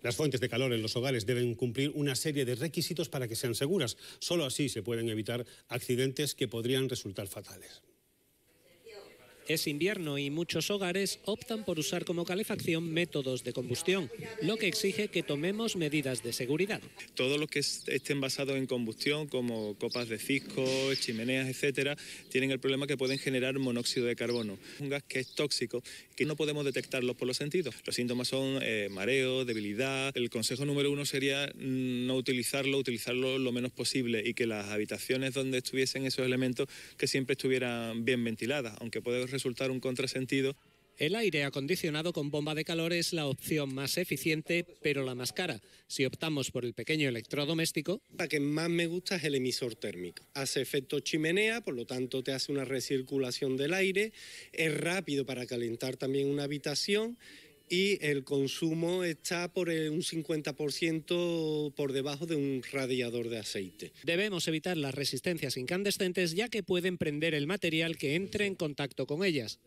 Las fuentes de calor en los hogares deben cumplir una serie de requisitos para que sean seguras. Solo así se pueden evitar accidentes que podrían resultar fatales. Es invierno y muchos hogares optan por usar como calefacción métodos de combustión, lo que exige que tomemos medidas de seguridad. Todos los que estén basados en combustión, como copas de cisco, chimeneas, etcétera, tienen el problema que pueden generar monóxido de carbono, un gas que es tóxico que no podemos detectarlo por los sentidos. Los síntomas son eh, mareo, debilidad. El consejo número uno sería mm, no utilizarlo, utilizarlo lo menos posible y que las habitaciones donde estuviesen esos elementos que siempre estuvieran bien ventiladas, aunque puede resultar un contrasentido. El aire acondicionado con bomba de calor es la opción más eficiente, pero la más cara. Si optamos por el pequeño electrodoméstico... para que más me gusta es el emisor térmico. Hace efecto chimenea, por lo tanto te hace una recirculación del aire, es rápido para calentar también una habitación y el consumo está por un 50% por debajo de un radiador de aceite. Debemos evitar las resistencias incandescentes ya que pueden prender el material que entre en contacto con ellas.